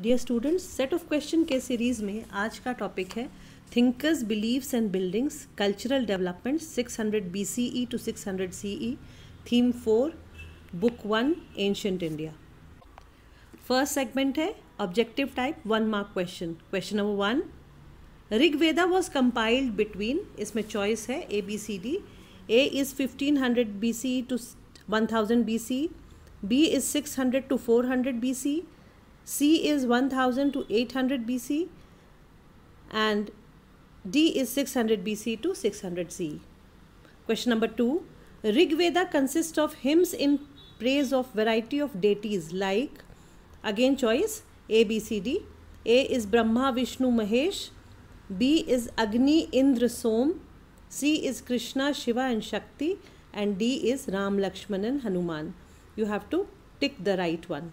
Dear students set of question के series में आज का टॉपिक है thinkers beliefs and buildings cultural development 600 E to six hundred C E theme four book one ancient India first segment है objective type one mark question question number one Rigveda was compiled between इसमें choice है A B C D A is fifteen hundred B C to one thousand B C B is six hundred to four hundred B C C is 1000 to 800 BC and D is 600 BC to 600 C. Question number 2. Rig Veda consists of hymns in praise of variety of deities like again choice A, B, C, D. A is Brahma, Vishnu, Mahesh. B is Agni, Indra, Som. C is Krishna, Shiva and Shakti. And D is Ram, Lakshman and Hanuman. You have to tick the right one.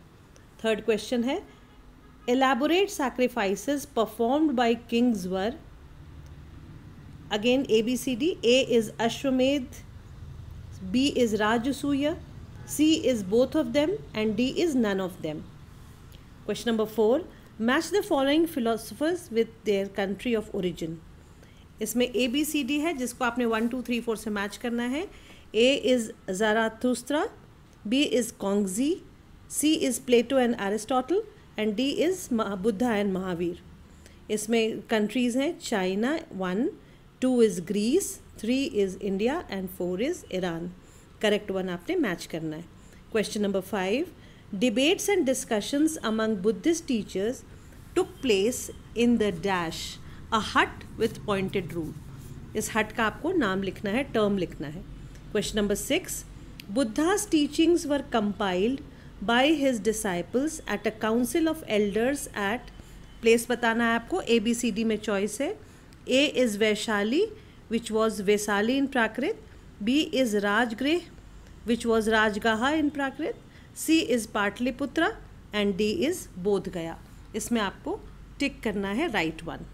Third question है elaborate sacrifices performed by kings were again A B C D A is Ashvamedha B is Rajasuya C is both of them and D is none of them question number four match the following philosophers with their country of origin इसमें A B C D है जिसको आपने one two three four से match करना है A is जरा B is Kongzi C is Plato and Aristotle and D is Buddha and Mahavira इसमें countries हैं China one two is Greece three is India and four is Iran correct one आपने match करना है question number five debates and discussions among Buddhist teachers took place in the dash a hut with pointed rule इस हट का आपको नाम लिखना है टर्म लिखना है question number six Buddha's teachings were compiled by his disciples at a council of elders at place बताना है आपको ए बी सी डी में चॉइस है A is Vaishali which was Vaishali in Prakrit B is Rajagriha which was Rajagaha in Prakrit C is Pataliputra and D is Bodh Gaya इसमें आपको tick करना है right one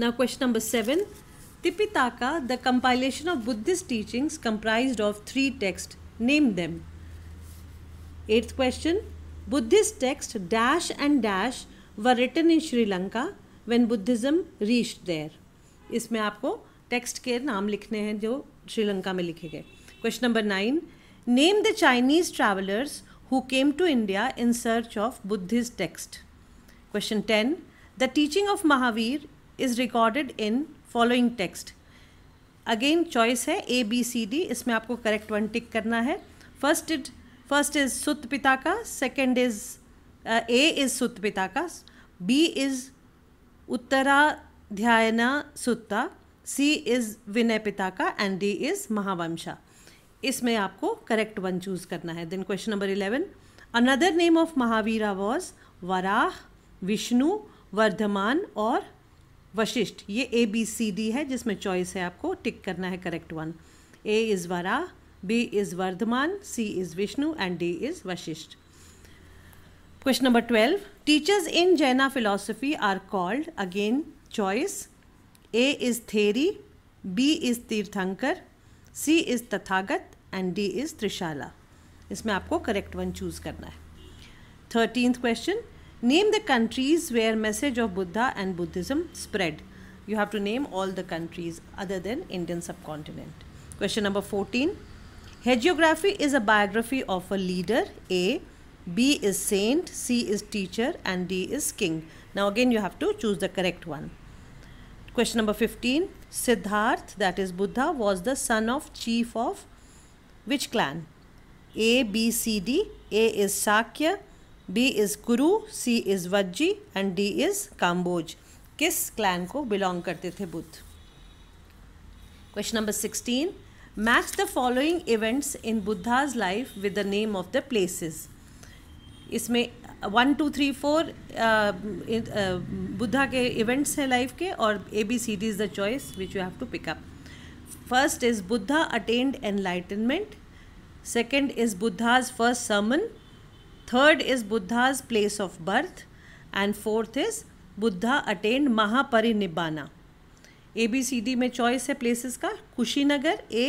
न question number seven Tipitaka the compilation of Buddhist teachings comprise of three text name them eighth question Buddhist text dash and dash were written in Sri Lanka when Buddhism reach there इसमें आपको text के नाम लिखने हैं जो श्रीलंका में लिखे गए question number nine name the Chinese travellers who came to India in search of Buddhist text question ten the teaching of Mahavira is recorded in following text again choice है ए बी सी डी इसमें आपको correct one tick करना है first it first is Sutta पिता का second is a is Sutta Pitaka B is Uttaradhyayana Sutta C is Vinaya Pitaka and D is महावंशा इसमें आपको correct one choose करना है then question number eleven another name of Mahavira was Varaha Vishnu Vardhaman और वशिष्ठ ये ए बी सी डी है जिसमें चॉइस है आपको टिक करना है correct one A is Varaha B is Vardhaman, C is Vishnu and D is Vashisht. Question number 12. Teachers in Jaina philosophy are called, again choice. A is Theri, B is Tirthankar, C is Tathagat and D is Trishala. इसमें आपको correct one choose करना है thirteenth question name the countries where message of Buddha and Buddhism spread you have to name all the countries other than Indian subcontinent question number fourteen Hagiography is a biography of a leader, A. B is saint, C is teacher and D is king. Now again you have to choose the correct one. Question number 15. Siddharth that is Buddha was the son of chief of which clan? A, B, C, D. A is Sakya, B is Kuru, C is Vajji and D is Kamboj. किस clan को belong करते थे Buddha Question number sixteen. Match the following events in Buddha's life with the name of the places. इसमें one two three four Buddha के events हैं life के और A B C D is the choice which you have to pick up first is Buddha attained enlightenment second is Buddha's first sermon third is Buddha's place of birth and fourth is Buddha attained महापरिनिबाना A B C D में choice है places का Kushinagar A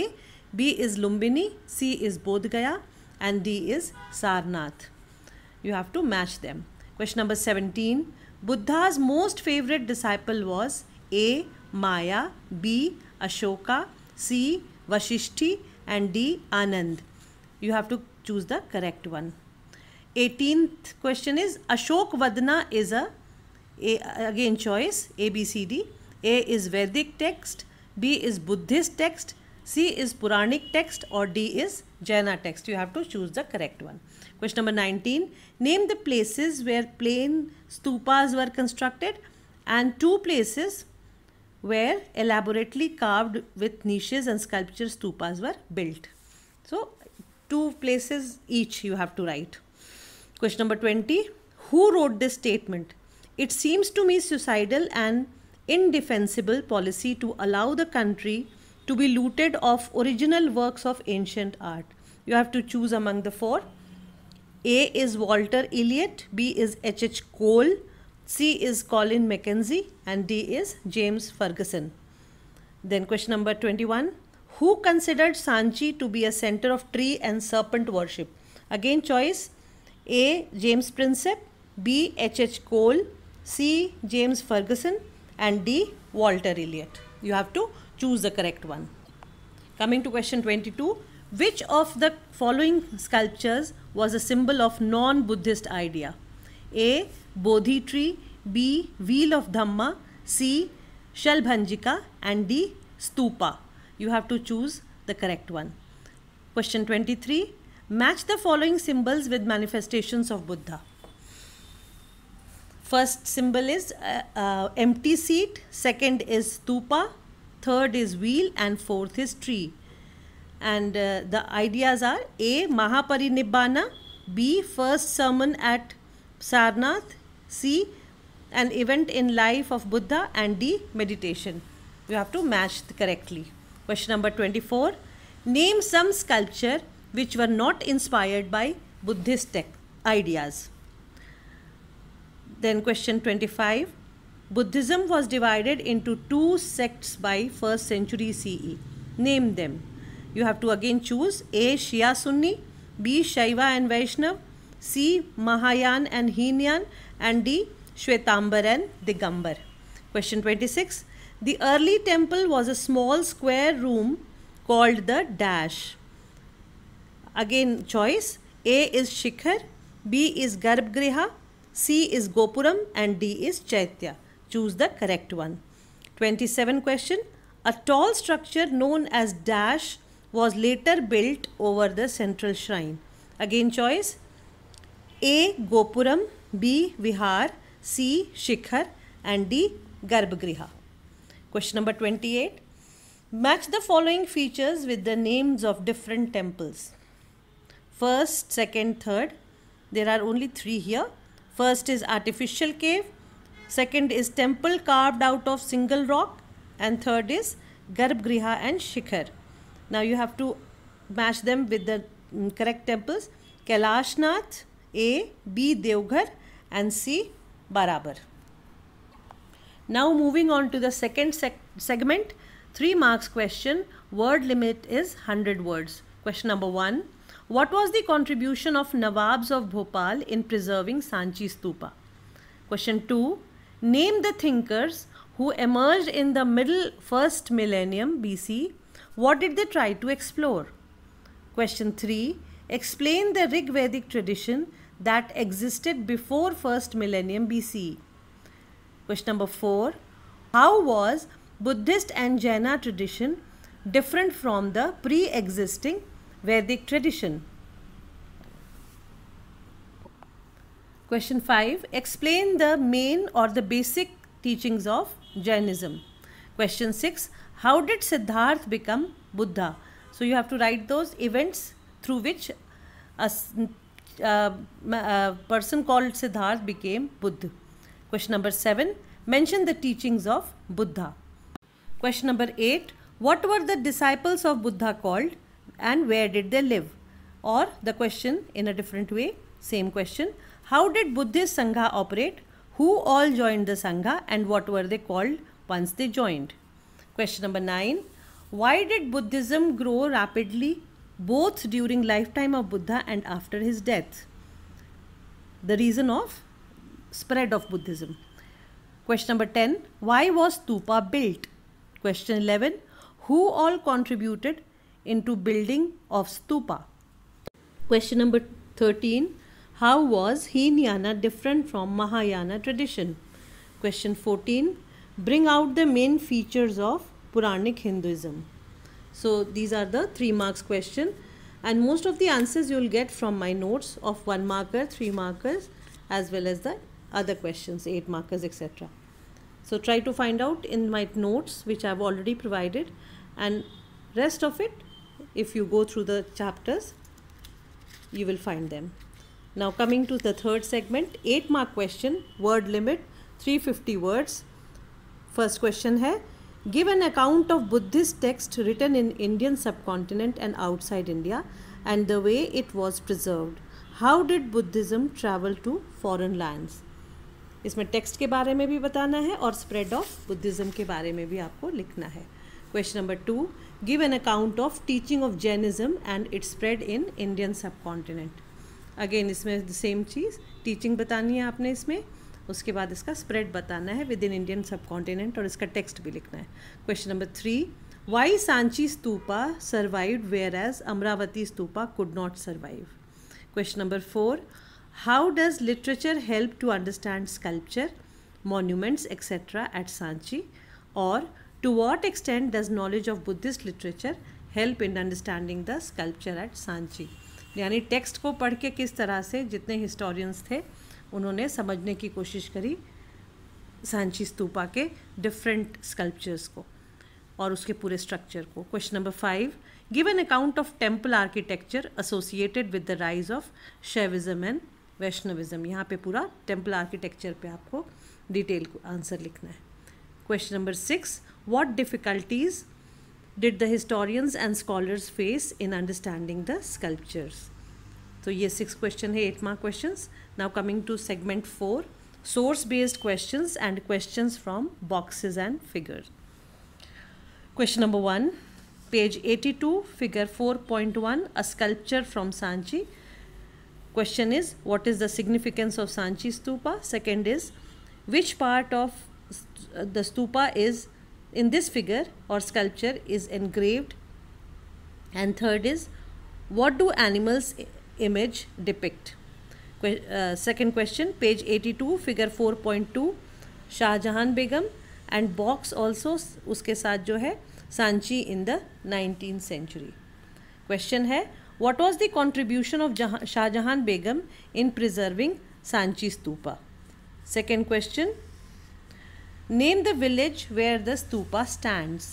B is Lumbini C is Bodh Gaya and D is Sarnath you have to match them question number seventeen Buddha's most favourite disciple was A Maya B Ashoka C Vashishthi and D Ananda you have to choose the correct one eighteenth question is Ashokavadana is a again choice A B C D A is Vedic text, B is Buddhist text, C is Puranic text or D is Jaina text. You have to choose the correct one. Question number 19. Name the places where plain stupas were constructed and two places where elaborately carved with niches and sculptures stupas were built. So, two places each you have to write. Question number 20. Who wrote this statement? It seems to me suicidal and indefensible policy to allow the country to be looted of original works of ancient art. You have to choose among the four. A is Walter Elliot, B is H. H. Cole, C is Colin Mackenzie, and D is James Ferguson. Then question number 21. Who considered Sanchi to be a center of tree and serpent worship? Again choice A. James Prinsep, B. H. H. Cole, C. James Ferguson, and D. Walter Elliot. You have to choose the correct one. Coming to question 22. Which of the following sculptures was a symbol of non-Buddhist idea? A. Bodhi tree. B. Wheel of Dhamma. C. Shalbhanjika. And D. Stupa. You have to choose the correct one. Question 23. Match the following symbols with manifestations of Buddha. First symbol is uh, uh, empty seat, second is stupa, third is wheel and fourth is tree. And uh, the ideas are A. Mahaparinibbana, B. First sermon at Sarnath, C. An event in life of Buddha and D. Meditation. You have to match correctly. Question number 24. Name some sculpture which were not inspired by Buddhist ideas. Then question 25. Buddhism was divided into two sects by 1st century CE. Name them. You have to again choose A. Shia Sunni, B. Shaiva and Vaishnav, C. Mahayan and Hinyan, and D. Shwetambar and Digambar. Question 26. The early temple was a small square room called the dash. Again choice. A is Shikhar, B is Garbhgriha, C is Gopuram and D is Chaitya. Choose the correct one. 27 question. A tall structure known as dash was later built over the central shrine. Again choice. A. Gopuram. B. Vihar. C. Shikhar. And D. Garbhagriha. Question number 28. Match the following features with the names of different temples. First, second, third. There are only three here. First is artificial cave, second is temple carved out of single rock and third is Garbhgriha and Shikhar. Now you have to match them with the mm, correct temples. Kailashnath, A, B, Devghar and C, Barabar. Now moving on to the second sec segment, 3 marks question, word limit is 100 words. Question number 1, what was the contribution of Nawabs of Bhopal in preserving Sanchi Stupa? Question 2. Name the thinkers who emerged in the middle first millennium BC. What did they try to explore? Question 3. Explain the Rig Vedic tradition that existed before first millennium BC. Question number 4. How was Buddhist and Jaina tradition different from the pre-existing Vedic tradition. Question 5. Explain the main or the basic teachings of Jainism. Question 6. How did Siddharth become Buddha? So you have to write those events through which a, uh, a uh, person called Siddharth became Buddha. Question number 7. Mention the teachings of Buddha. Question number 8. What were the disciples of Buddha called? and where did they live? Or the question in a different way, same question. How did Buddhist Sangha operate? Who all joined the Sangha and what were they called once they joined? Question number 9. Why did Buddhism grow rapidly both during lifetime of Buddha and after his death? The reason of spread of Buddhism. Question number 10. Why was Tupa built? Question 11. Who all contributed into building of stupa. Question number 13. How was Hinayana different from Mahayana tradition? Question 14. Bring out the main features of Puranic Hinduism. So these are the three marks question and most of the answers you will get from my notes of one marker, three markers as well as the other questions, eight markers etc. So try to find out in my notes which I have already provided and rest of it if you go through the chapters you will find them now coming to the third segment 8 mark question word limit 350 words first question hai give an account of buddhist text written in indian subcontinent and outside india and the way it was preserved how did buddhism travel to foreign lands इसमें text के बारे में भी बताना है और spread of Buddhism के बारे में भी आपको लिखना है question number two give an account of teaching of of and its spread in Indian subcontinent again इसमें सेम चीज़ टीचिंग बतानी है आपने इसमें उसके बाद इसका स्प्रेड बताना है within Indian subcontinent और इसका टेक्स्ट भी लिखना है question number three why Sanchi stupa survive whereas Amaravati stupa could not survive question number four how does literature help to understand sculpture monuments etcetera at Sanchi और To what extent does knowledge of Buddhist literature help in understanding the sculpture at Sanchi? यानी text को पढ़ के किस तरह से जितने historians थे उन्होंने समझने की कोशिश करी सांची स्तूपा के डिफरेंट स्कल्पचर्स को और उसके पूरे स्ट्रक्चर को question number five give an account of temple architecture associated with the rise of Shaivism and Vaishnavism यहाँ पे पूरा टेम्पल आर्किटेक्चर पे आपको डिटेल आंसर लिखना है question number six what difficulties did the historians and scholars face in understanding the sculptures? So yes six question है eight mark questions. Now coming to segment four, source based questions and questions from boxes and figures. Question number one, page 82, figure 4.1, a sculpture from Sanchi. Question is, what is the significance of Sanchi stupa? Second is, which part of the stupa is in this figure or sculpture is engraved and third is what do animals image depict uh, second question page 82 figure 4.2 shah jahan begum and box also uske saath jo hai sanchi in the 19th century question hai what was the contribution of shah jahan begum in preserving sanchi stupa second question name the village where the stupa stands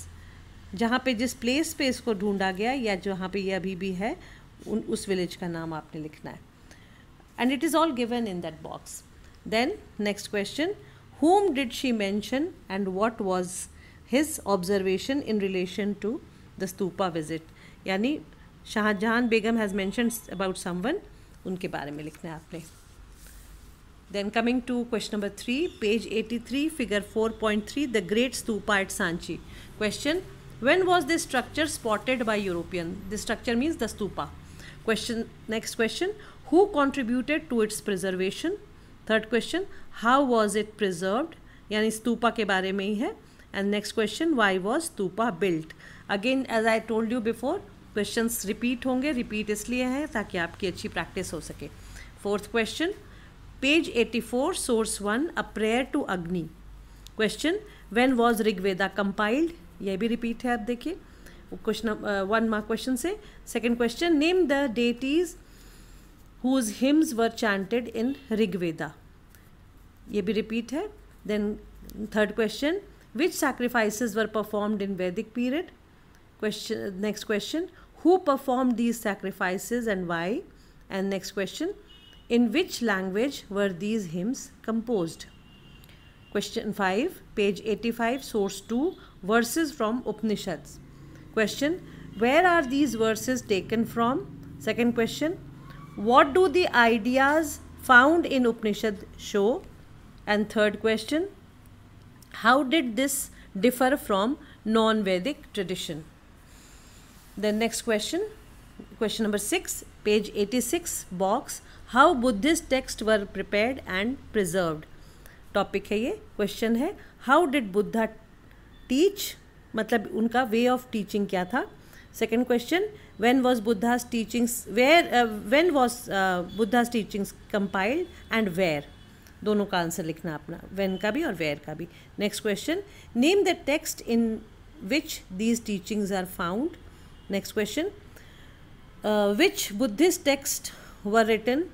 जहाँ पे जिस place पे इसको ढूंढा गया या जहाँ पे ये अभी भी है उन उस विलेज का नाम आपने लिखना है and it is all given in that box then next question whom did she mention and what was his observation in relation to the stupa visit यानी Shahjahan Begum has mention about someone उनके बारे में लिखना है आपने Then coming to question number 3, page 83, figure 4.3, the Great Stupa at Sanchi. Question, when was this structure spotted by European? This structure means the stupa. Question, next question, who contributed to its preservation? Third question, how was it preserved? yani stupa ke bare mein hi hai and next question why was stupa built again as i told you before questions repeat honge repeat isliye hai taki aapki achhi practice ho sake fourth question page 84, source one a prayer to Agni question when was Rigveda compiled यह भी repeat है आप देखिए question one mark question से second question name the deities whose hymns were chanted in Rigveda ये भी repeat है then third question which sacrifices were performed in Vedic period question next question who perform these sacrifices and why and next question In which language were these hymns composed? Question 5, page 85, source 2, verses from Upanishads. Question, where are these verses taken from? Second question, what do the ideas found in Upanishad show? And third question, how did this differ from non-Vedic tradition? The next question, question number 6, page 86, box how Buddhist text were prepared and preserved topic है ये question है how did Buddha teach मतलब उनका way of teaching क्या था second question when was Buddha's teachings where when was Buddha's teachings compiled and where दोनों का answer लिखना अपना वेन का भी और वेयर का भी next question name the text in which these teachings are found next question which Buddhist text were written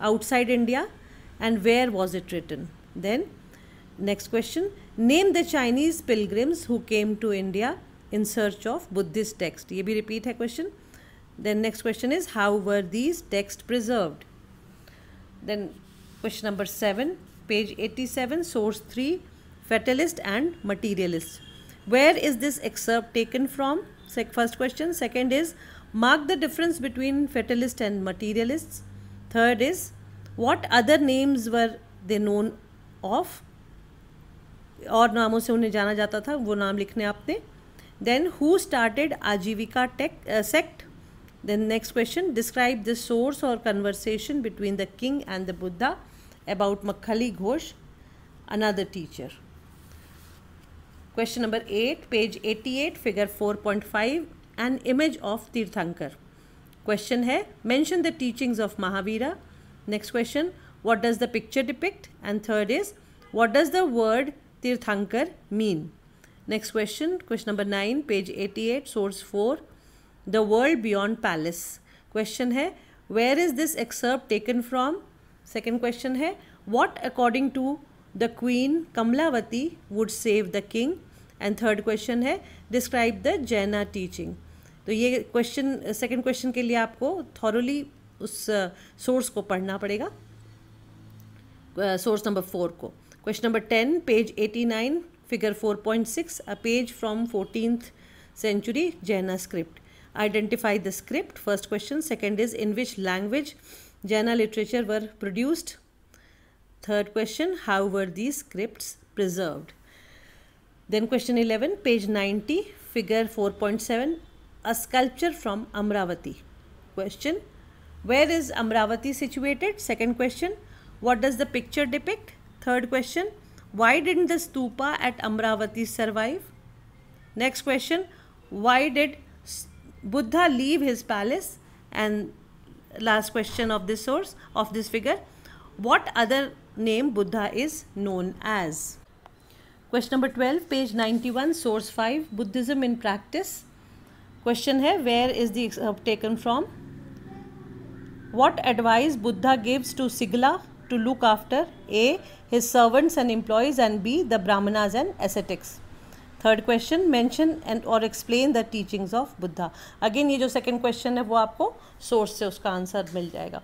outside India and where was it written? Then, next question Name the Chinese pilgrims who came to India in search of Buddhist text. ये भी repeat है question. Then next question is how were these texts preserved? Then question number seven, page eighty-seven, source three, fatalist and materialist. Where is this excerpt taken from? First question. Second is mark the difference between fatalist and materialists. Third is what other names were they known of और नामों से उन्हें जाना जाता था वो नाम लिखने आपने देन हु स्टार्टेड आजीविका टेक sect then next question describe the source और conversation between the king and the Buddha about Makhali Ghosh another teacher question number eight page eighty eight figure four point five an image of Tirthankara Question है mention the teachings of Mahavira. Next question: what does the picture depict and third is what does the word tirthankar mean next question question number 9 page 88 source 4 the world beyond palace question hai where is this excerpt taken from second question hai what according to the queen Kamalavati, would save the king and third question hai describe the jaina teaching तो ये question second question के लिए आपको thoroughly उस source uh, को पढ़ना पड़ेगा source number four को question number ten page eighty nine figure four point six a page from fourteen century Jaina script identify the script first question second is in which language Jaina literature were produced third question how were the script preserved eleven page ninety figure four point seven a sculpture from Amravati. Question Where is Amravati situated? Second question What does the picture depict? Third question Why didn't the stupa at Amravati survive? Next question Why did Buddha leave his palace? And last question of this source of this figure What other name Buddha is known as? Question number 12, page 91, source 5, Buddhism in practice. Question है where is the taken from what advice Buddha gives to Sigala to look after A his servants and employees and B the Brahmanas and ascetics third question mention and और explain the teachings of Buddha again ये जो second question है वो आपको source से उसका answer मिल जाएगा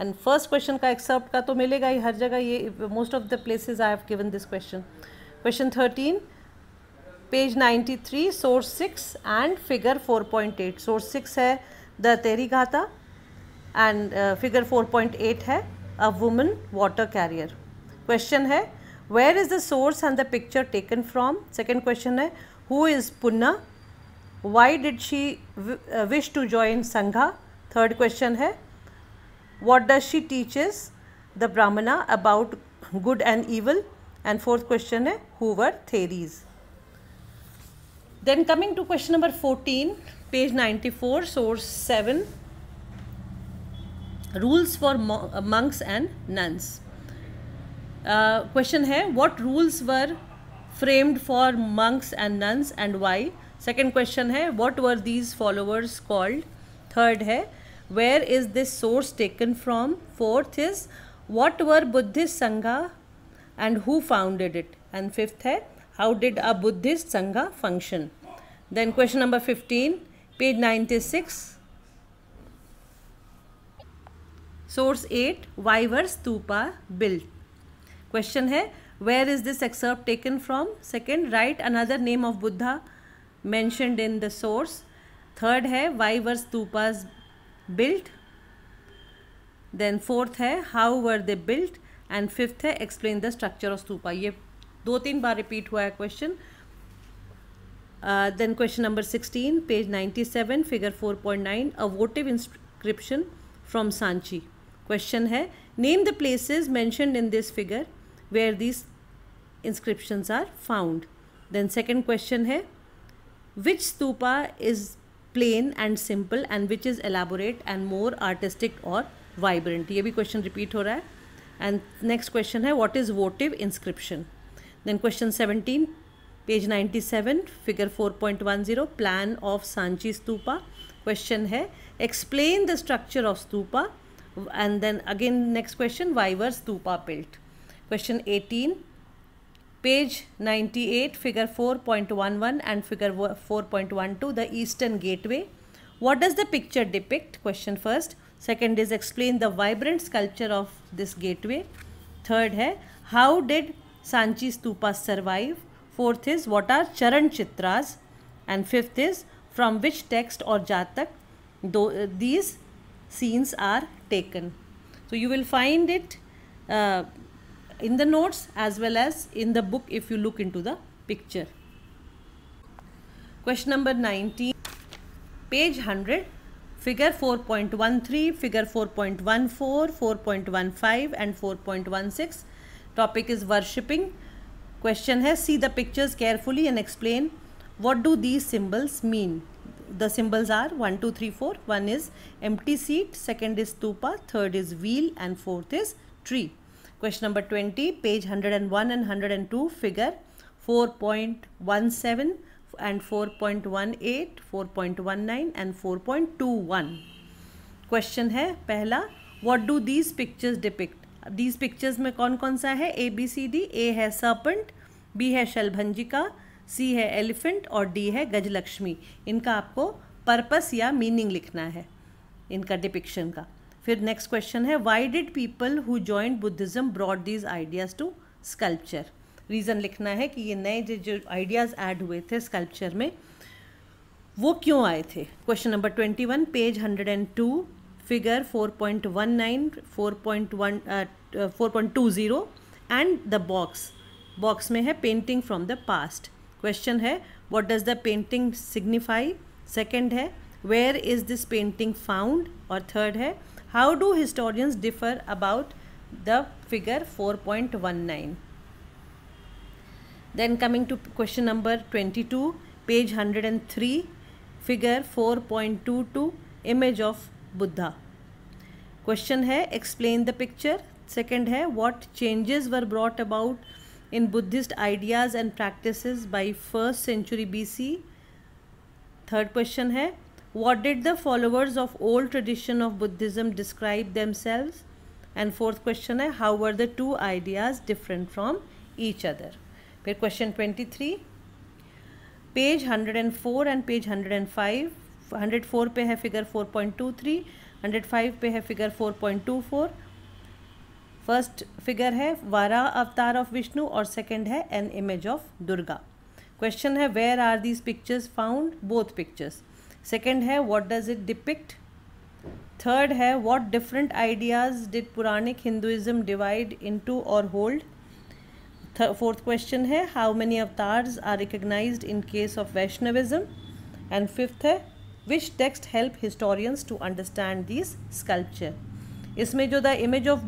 एंड फर्स्ट क्वेश्चन का एक्सेप्ट का तो मिलेगा ही हर जगह ये most of the places I have given this question question thirteen page 93 source 6 and figure 4.8 source 6 है the Teri Ghatha and uh, figure 4.8 a woman water carrier question है where is the source and the picture taken from second question है who is Punna why did she uh, wish to join Sangha third question है what does she teaches the Brahmana about good and evil and fourth question है who were theories then coming to question number 14, page 94, source 7. Rules for uh, monks and nuns. Uh, question है what rules were framed for monks and nuns and why? Second question है what were these followers called? Third है where is this source taken from? Fourth is what were Buddhist Sangha and who founded it? And fifth है how did a Buddhist Sangha function? Then question number 15, page 96. Source 8, why were stupa built? Question hai, where is this excerpt taken from? Second, write another name of Buddha mentioned in the source. Third है why were stupas built? Then fourth है how were they built? And fifth है explain the structure of stupa. दो तीन बार repeat हुआ है question then question number sixteen page ninety seven figure four point nine a votive inscription from Sanchi question है name the places mention in this figure where this inscription are found then second question है which stupa is plain and simple and which is elaborate and more artistic और vibrant ये भी question repeat हो रहा है and next question है what is votive inscription Then question 17, page 97, figure 4.10, plan of Sanchi Stupa. Question hai, explain the structure of stupa. And then again next question, why were stupa built? Question 18, page 98, figure 4.11 and figure 4.12, the eastern gateway. What does the picture depict? Question first. Second is explain the vibrant sculpture of this gateway. Third hai, how did Sanchi stupas survive. Fourth is what are Charan Chitras. And fifth is from which text or Jatak these scenes are taken. So you will find it uh, in the notes as well as in the book if you look into the picture. Question number 19, page 100, figure 4.13, figure 4.14, 4.15 and 4.16 topic is worshipping question है see the pictures carefully and explain what do these symbols mean the symbols are one two three four one is empty seat second is stupa third is wheel and fourth is tree question number twenty page hundred and one and hundred and two figure four point one seven and four point one eight four point one nine and four point to one question है पहला what do these pictures depict these pictures में कौन कौन सा है A B C D ए है serpent B है शलभंजिका सी है एलिफेंट और डी है गजलक्ष्मी इनका आपको पर्पस या मीनिंग लिखना है इनका डिपिक्शन का फिर नेक्स्ट क्वेश्चन है why did people who join Buddhism broad these ideas to sculpture reason लिखना है कि ये नए जो आइडियाज़ ऐड हुए थे स्कल्पचर में वो क्यों आए थे question number twenty one page hundred and two figure 4.19, 4.20 uh, uh, and the box. Box mein hai painting from the past. Question hai, what does the painting signify? Second hai, where is this painting found? Or third hai, how do historians differ about the figure 4.19? Then coming to question number 22, page 103, figure 4.22, image of Buddha question है explain the picture second है what changes were brought about in Buddhist ideas and practices by first century BC third question है what did the followers of old tradition of Buddhism describe themselves and fourth question है how are the two ideas different from each other फिर question twenty three page hundred and four and page hundred and five hundred four पे है figure four point two three hundred five पे है figure four point two four first figure है Varaha avatar of Vishnu और second है an image of Durga question है where are these pictures found both pictures second है what does it depict third है what different ideas did Puranic Hinduism divide into और hold fourth question है how many avatars are recognize in case of Vaishnavism and fifth है which text help historians to understand these sculpture इसमें जो the image of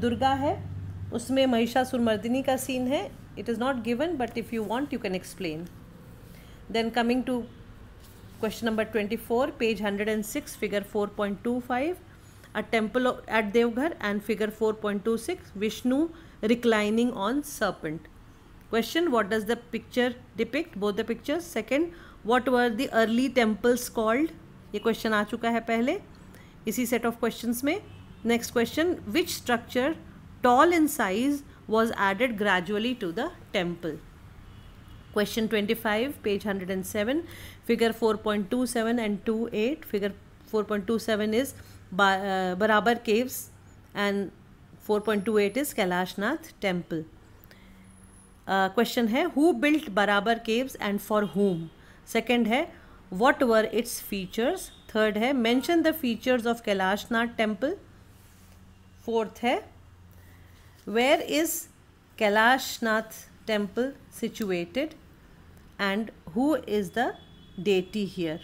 Durga है उसमें महिषासुरमर्दिनी का scene है it is not given but if you want you can explain then coming to question number 24 page 106 figure 4.25 a temple at devghar and figure 4.26 vishnu reclining on serpent question what does the picture depict both the pictures second what were the early temples called ये question आ चुका है पहले इसी set of question में next question which structure tall in size was added gradually to the temple question twenty five page hundred and seven figure four point two seven and two eight figure four point two seven is Barabar caves and four point two eight is Kailashnath temple question है who built बराबर caves and for whom second है what were its features third है mention the features of Kailashnath temple fourth है where is Kailashnath temple situated and who is the deity here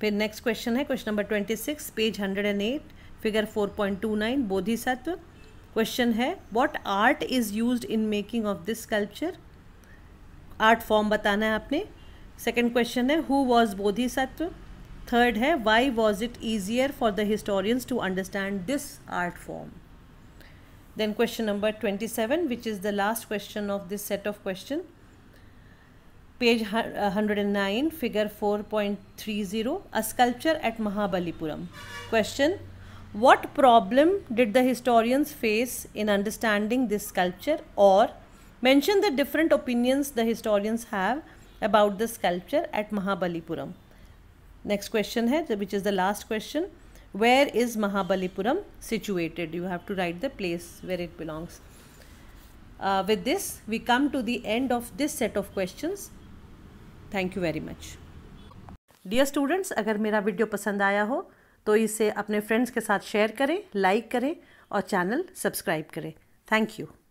फिर next question है question number twenty six page hundred and eight figure four point two nine Bodhisattva question है what art is use in making of this culture art form बताना है आपने Second question है who was Bodhisattva Third है why was it easier for the historians to understand this art form. then question number 27 which is the last question of this set of question page 109 uh, figure 4.30 a sculpture at mahabalipuram question what problem did the historians face in understanding this sculpture or mention the different opinions the historians have about the sculpture at Mahabalipuram next question है which is the last question where is Mahabalipuram situated you have to write the place where it belongs with this we come to the end of this set of question thank you very much dear students अगर मेरा video पसंद आया हो तो इसे अपने friends के साथ शेयर करें लाइक करें और चैनल सब्सक्राइब करें थैंक यू